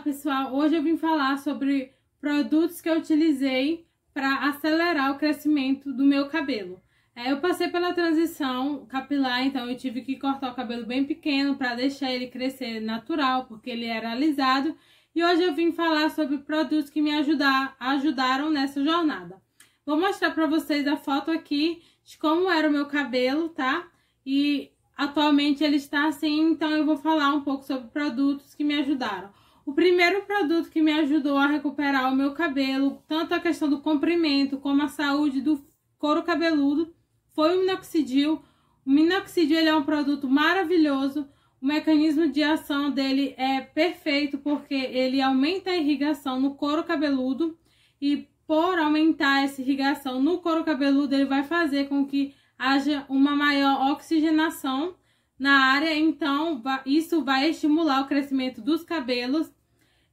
pessoal, hoje eu vim falar sobre produtos que eu utilizei para acelerar o crescimento do meu cabelo. É, eu passei pela transição capilar, então eu tive que cortar o cabelo bem pequeno para deixar ele crescer natural, porque ele era alisado. E hoje eu vim falar sobre produtos que me ajudar, ajudaram nessa jornada. Vou mostrar para vocês a foto aqui de como era o meu cabelo, tá? E atualmente ele está assim, então eu vou falar um pouco sobre produtos que me ajudaram. O primeiro produto que me ajudou a recuperar o meu cabelo, tanto a questão do comprimento como a saúde do couro cabeludo, foi o minoxidil. O minoxidil ele é um produto maravilhoso. O mecanismo de ação dele é perfeito porque ele aumenta a irrigação no couro cabeludo e por aumentar essa irrigação no couro cabeludo, ele vai fazer com que haja uma maior oxigenação na área, então isso vai estimular o crescimento dos cabelos.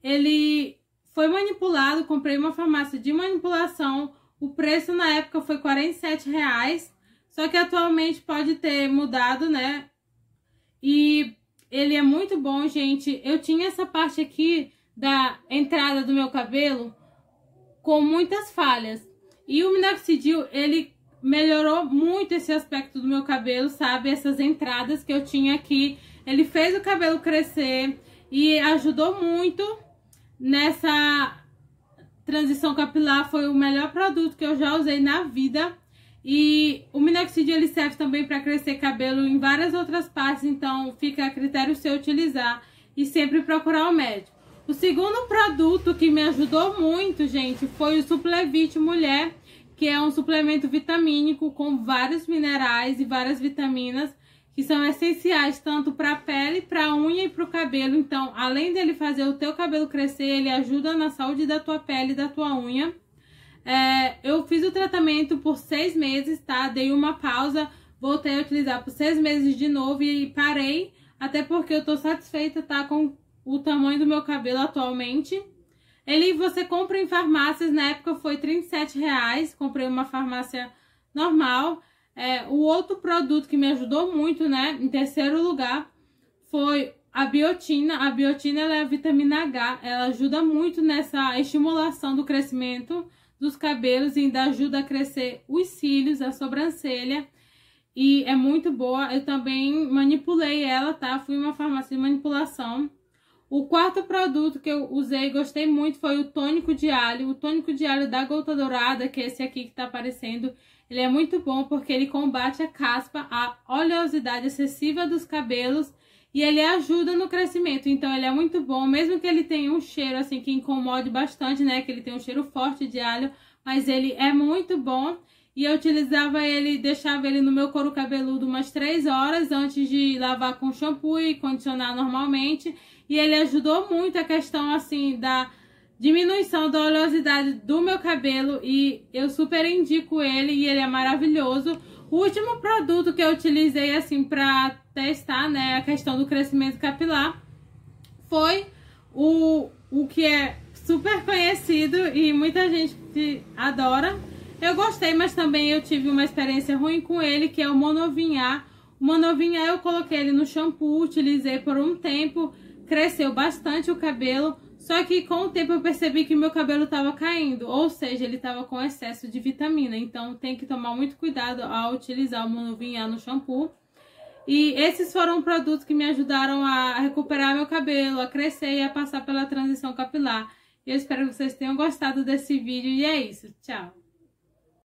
Ele foi manipulado, comprei uma farmácia de manipulação. O preço na época foi R$ reais, só que atualmente pode ter mudado, né? E ele é muito bom, gente. Eu tinha essa parte aqui da entrada do meu cabelo com muitas falhas. E o minoxidil, ele melhorou muito esse aspecto do meu cabelo, sabe? Essas entradas que eu tinha aqui. Ele fez o cabelo crescer e ajudou muito nessa transição capilar. Foi o melhor produto que eu já usei na vida. E o minoxidil ele serve também para crescer cabelo em várias outras partes, então fica a critério seu utilizar e sempre procurar o médico. O segundo produto que me ajudou muito, gente, foi o Suplevite Mulher que é um suplemento vitamínico com vários minerais e várias vitaminas que são essenciais tanto para a pele, para a unha e para o cabelo. Então, além dele fazer o teu cabelo crescer, ele ajuda na saúde da tua pele e da tua unha. É, eu fiz o tratamento por seis meses, tá? Dei uma pausa, voltei a utilizar por seis meses de novo e parei, até porque eu tô satisfeita, tá? Com o tamanho do meu cabelo atualmente. Ele você compra em farmácias, na época foi R$ reais. comprei uma farmácia normal. É, o outro produto que me ajudou muito, né, em terceiro lugar, foi a biotina. A biotina é a vitamina H, ela ajuda muito nessa estimulação do crescimento dos cabelos e ainda ajuda a crescer os cílios, a sobrancelha. E é muito boa. Eu também manipulei ela, tá? Fui uma farmácia de manipulação. O quarto produto que eu usei e gostei muito foi o tônico de alho. O tônico de alho da Gota Dourada, que é esse aqui que tá aparecendo. Ele é muito bom porque ele combate a caspa, a oleosidade excessiva dos cabelos e ele ajuda no crescimento. Então ele é muito bom, mesmo que ele tenha um cheiro assim que incomode bastante, né? Que ele tem um cheiro forte de alho, mas ele é muito bom. E eu utilizava ele, deixava ele no meu couro cabeludo umas 3 horas antes de lavar com shampoo e condicionar normalmente. E ele ajudou muito a questão assim da diminuição da oleosidade do meu cabelo e eu super indico ele e ele é maravilhoso. O último produto que eu utilizei assim para testar, né, a questão do crescimento capilar foi o o que é super conhecido e muita gente adora eu gostei, mas também eu tive uma experiência ruim com ele, que é o Monovinhar. O Monovinhar eu coloquei ele no shampoo, utilizei por um tempo, cresceu bastante o cabelo, só que com o tempo eu percebi que meu cabelo estava caindo, ou seja, ele estava com excesso de vitamina. Então tem que tomar muito cuidado ao utilizar o Monovinhar no shampoo. E esses foram produtos que me ajudaram a recuperar meu cabelo, a crescer e a passar pela transição capilar. Eu espero que vocês tenham gostado desse vídeo e é isso. Tchau!